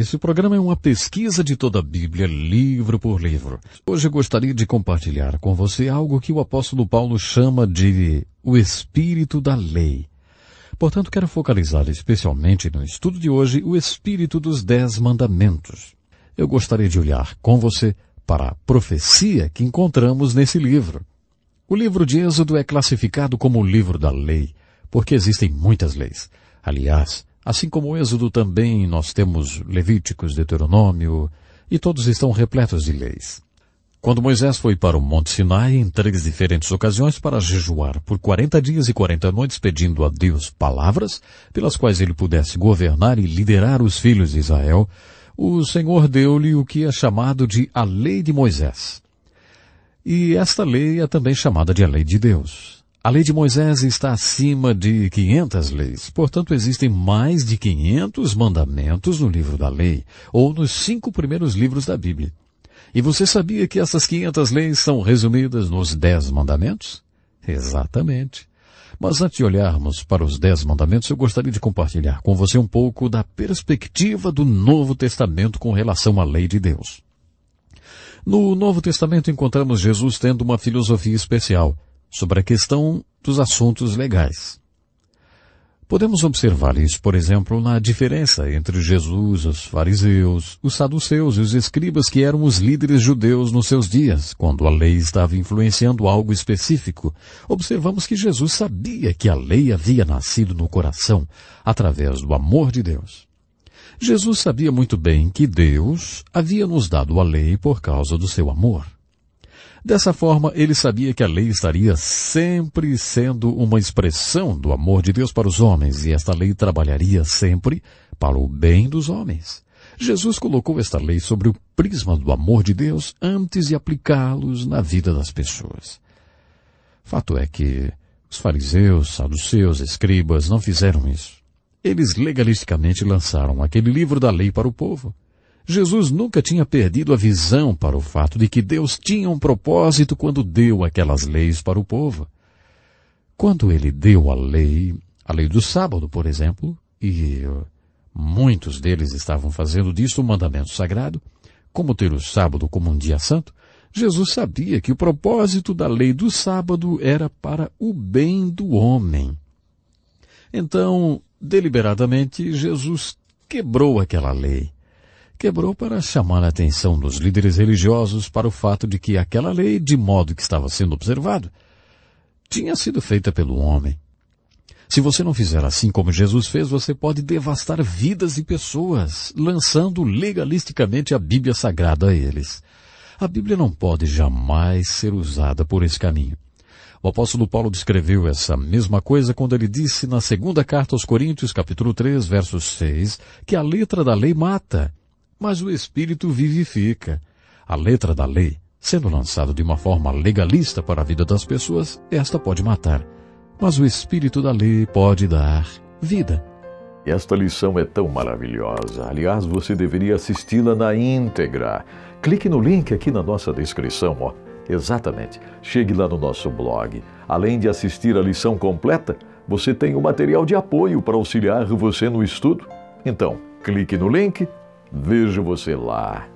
Esse programa é uma pesquisa de toda a Bíblia, livro por livro. Hoje gostaria de compartilhar com você algo que o apóstolo Paulo chama de o espírito da lei. Portanto, quero focalizar especialmente no estudo de hoje o espírito dos Dez Mandamentos. Eu gostaria de olhar com você para a profecia que encontramos nesse livro. O livro de Êxodo é classificado como o livro da lei, porque existem muitas leis. Aliás, Assim como o Êxodo também nós temos Levíticos, Deuteronômio, e todos estão repletos de leis. Quando Moisés foi para o Monte Sinai em três diferentes ocasiões para jejuar por quarenta dias e quarenta noites pedindo a Deus palavras pelas quais ele pudesse governar e liderar os filhos de Israel, o Senhor deu-lhe o que é chamado de a lei de Moisés. E esta lei é também chamada de a lei de Deus. A lei de Moisés está acima de 500 leis, portanto existem mais de 500 mandamentos no livro da lei, ou nos cinco primeiros livros da Bíblia. E você sabia que essas 500 leis são resumidas nos 10 mandamentos? Exatamente. Mas antes de olharmos para os Dez Mandamentos, eu gostaria de compartilhar com você um pouco da perspectiva do Novo Testamento com relação à lei de Deus. No Novo Testamento encontramos Jesus tendo uma filosofia especial, sobre a questão dos assuntos legais. Podemos observar isso, por exemplo, na diferença entre Jesus, os fariseus, os saduceus e os escribas que eram os líderes judeus nos seus dias, quando a lei estava influenciando algo específico. Observamos que Jesus sabia que a lei havia nascido no coração, através do amor de Deus. Jesus sabia muito bem que Deus havia nos dado a lei por causa do seu amor. Dessa forma, ele sabia que a lei estaria sempre sendo uma expressão do amor de Deus para os homens e esta lei trabalharia sempre para o bem dos homens. Jesus colocou esta lei sobre o prisma do amor de Deus antes de aplicá-los na vida das pessoas. Fato é que os fariseus, saduceus, escribas não fizeram isso. Eles legalisticamente lançaram aquele livro da lei para o povo. Jesus nunca tinha perdido a visão para o fato de que Deus tinha um propósito quando deu aquelas leis para o povo. Quando ele deu a lei, a lei do sábado, por exemplo, e muitos deles estavam fazendo disso um mandamento sagrado, como ter o sábado como um dia santo, Jesus sabia que o propósito da lei do sábado era para o bem do homem. Então, deliberadamente, Jesus quebrou aquela lei quebrou para chamar a atenção dos líderes religiosos para o fato de que aquela lei, de modo que estava sendo observado, tinha sido feita pelo homem. Se você não fizer assim como Jesus fez, você pode devastar vidas e pessoas, lançando legalisticamente a Bíblia Sagrada a eles. A Bíblia não pode jamais ser usada por esse caminho. O apóstolo Paulo descreveu essa mesma coisa quando ele disse na segunda carta aos Coríntios, capítulo 3, verso 6, que a letra da lei mata, mas o Espírito vivifica. A letra da lei, sendo lançada de uma forma legalista para a vida das pessoas, esta pode matar. Mas o Espírito da lei pode dar vida. Esta lição é tão maravilhosa. Aliás, você deveria assisti-la na íntegra. Clique no link aqui na nossa descrição, ó. Exatamente. Chegue lá no nosso blog. Além de assistir a lição completa, você tem o material de apoio para auxiliar você no estudo. Então, clique no link Vejo você lá.